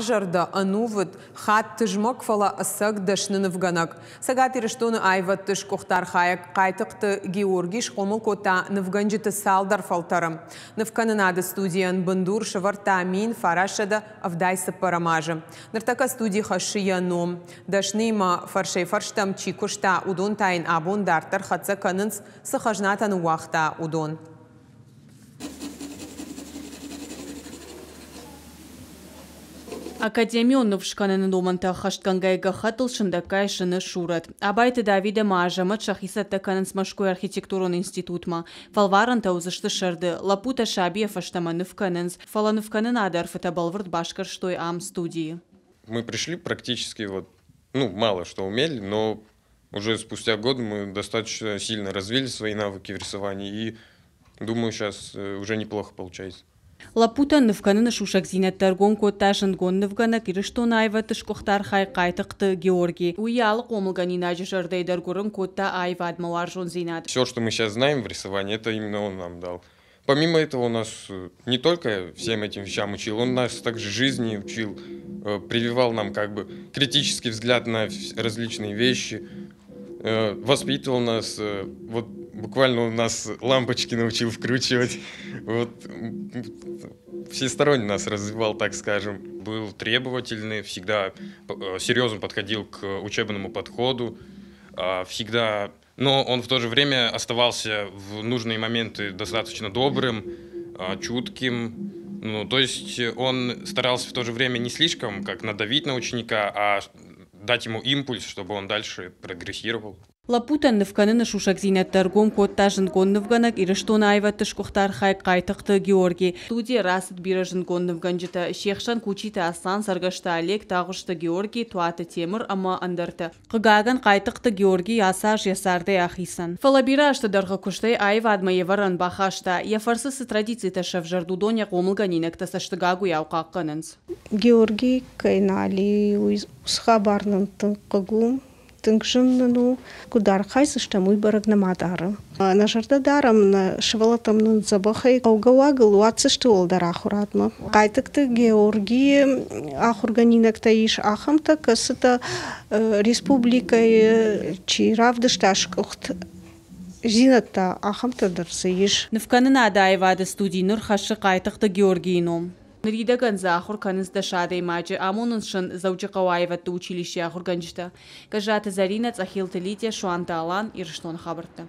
жарда, анувыд хат тыжмак фала асак дашнынывганак. Сагатир айват тыш кохтар хаяк кайтықты Георгиш Омыл кота нывганжыты салдар фалтарым. Нывканынады студиян бандур шаварта мин фарашада авдайсы парамажы. Ныртака студия хашия Дашны Дашныма фаршей фарштам чикушта удон тайн абон дартар хатса канынц сахажнатан уақта удон. Академионов новшканен номанта хаштгангайга хатыл шындакай шыны шурат. Абайты Давида Мажамат шахисатта канынс архитектурон институтма. Фалваран таузышты шырды. Лапута Шабиев аштаманов канынс. Фаланов канын адарфы табалвырт башкарштой ам студии. Мы пришли практически вот, ну, мало что умели, но уже спустя год мы достаточно сильно развили свои навыки в рисовании и думаю, сейчас э, уже неплохо получается. Лапута нывканын шушак зинеттергон котташынгон нывгана кирыштон айва тышкохтар хай кайтыкты Георгий. Уялы комылган инажи жардейдергорын котта айва адмаларжон зинат. Все, что мы сейчас знаем в рисовании, это именно он нам дал. Помимо этого у нас э, не только всем этим вещам учил, он нас также жизни учил, э, прививал нам как бы критический взгляд на различные вещи, э, воспитывал нас вот буквально у нас лампочки научил вкручивать. Вот всесторонне нас развивал, так скажем. Был требовательный, всегда э, серьезно подходил к учебному подходу, а, всегда... Но он в то же время оставался в нужные моменты достаточно добрым, а, чутким. Ну, то есть он старался в то же время не слишком как надавить на ученика, а дать ему импульс, чтобы он дальше прогрессировал. Лапутан Нывканыны шушак кодта котта жынкон Нывганак айва Айваттыш кухтар хай кайтықты Георгий. Студия расыт биры жынкон Нывган жыта. Шехшан кучита асан саргашта Олег тағышты Георгий туаты темір ама андырты. Кыгаган қайтықты Георгий аса жесарды ахисан. Фалабира ашты дарға күштай Айва адмаеваран бахашта. Яфарсысы традиции ташав жардудоня қомылганинек саштыгагу яуқаққынынс. Георгий кайнали ұсхабарның тұнқығым тынкшынну кудар хайсы штамуй барагнамадары. На дарам на швалатамнын забахай аугавагыл уатсы шты олдар ахуратмы. Кайтыкты Георгии ахурганинак таиш ахамта касыта э, республикай э, чиравдышташкыхт Жинатта ахамта дырсы еш. Нывканын адаевады студий Нур Хашы кайтықты Георгийном. Nrideganza xurkanız қанызды şade мағы амуның şın zavcı qavayevet de uçilişiya xurgancıda. Gajatı zarina cahil telidiya şu